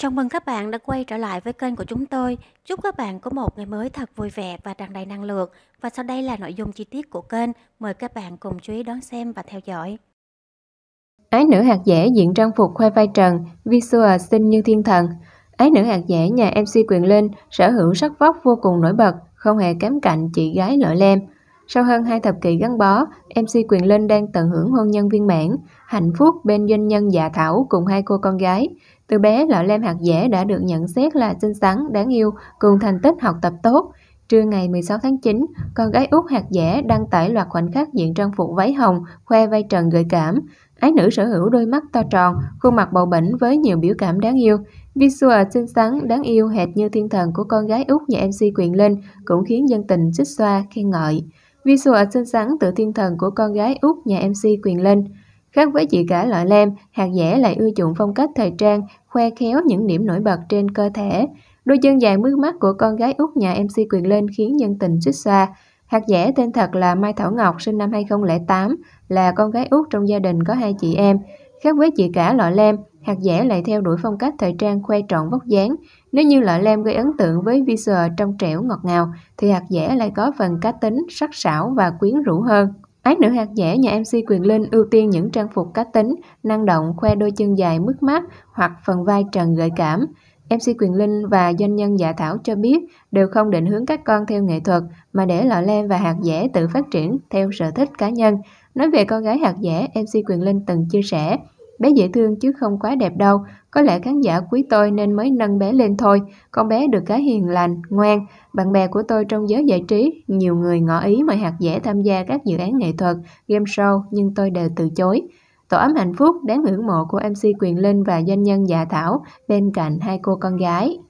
Chào mừng các bạn đã quay trở lại với kênh của chúng tôi. Chúc các bạn có một ngày mới thật vui vẻ và tràn đầy năng lượng. Và sau đây là nội dung chi tiết của kênh. Mời các bạn cùng chú ý đón xem và theo dõi. Ái nữ hạt dẻ diện trang phục khoai vai trần, visual xinh như thiên thần. Ái nữ hạt dẻ nhà MC Quyền Linh sở hữu sắc vóc vô cùng nổi bật, không hề kém cạnh chị gái lợi lem. Sau hơn hai thập kỷ gắn bó, MC Quyền Linh đang tận hưởng hôn nhân viên mãn, hạnh phúc bên doanh nhân Dạ Thảo cùng hai cô con gái. Từ bé, Lọ Lem Hạt Dẻ đã được nhận xét là xinh xắn, đáng yêu, cùng thành tích học tập tốt. Trưa ngày 16 tháng 9, con gái út hạt dẻ đăng tải loạt khoảnh khắc diện trang phục váy hồng, khoe vai trần gợi cảm. Ái nữ sở hữu đôi mắt to tròn, khuôn mặt bầu bỉnh với nhiều biểu cảm đáng yêu. Visual xinh xắn, đáng yêu hệt như thiên thần của con gái út nhà MC Quyền Linh cũng khiến dân tình xích xoa, khen ngợi. Visual xinh xắn tự thiên thần của con gái út nhà MC Quyền Linh. Khác với chị cả Lợi Lem, hạt dẻ lại ưa chuộng phong cách thời trang, khoe khéo những điểm nổi bật trên cơ thể. Đôi chân dài mướt mắt của con gái út nhà MC Quyền Linh khiến nhân tình xích xa. Hạt dẻ tên thật là Mai Thảo Ngọc, sinh năm 2008, là con gái út trong gia đình có hai chị em. Khác với chị cả Lọ Lem, Hạt dẻ lại theo đuổi phong cách thời trang khoe trọn vóc dáng. Nếu như Lọ lem gây ấn tượng với visor trong trẻo ngọt ngào, thì hạt dẻ lại có phần cá tính, sắc sảo và quyến rũ hơn. Ái nữ hạt dẻ nhà MC Quyền Linh ưu tiên những trang phục cá tính, năng động, khoe đôi chân dài mướt mát hoặc phần vai trần gợi cảm. MC Quyền Linh và doanh nhân Dạ Thảo cho biết đều không định hướng các con theo nghệ thuật mà để Lọ Lem và Hạt Dẻ tự phát triển theo sở thích cá nhân. Nói về con gái Hạt Dẻ, MC Quyền Linh từng chia sẻ, bé dễ thương chứ không quá đẹp đâu, có lẽ khán giả quý tôi nên mới nâng bé lên thôi. Con bé được cái hiền lành, ngoan, bạn bè của tôi trong giới giải trí, nhiều người ngỏ ý mời hạt dẻ tham gia các dự án nghệ thuật, game show nhưng tôi đều từ chối. Tổ ấm hạnh phúc đáng ngưỡng mộ của MC Quyền Linh và doanh nhân Dạ Thảo bên cạnh hai cô con gái.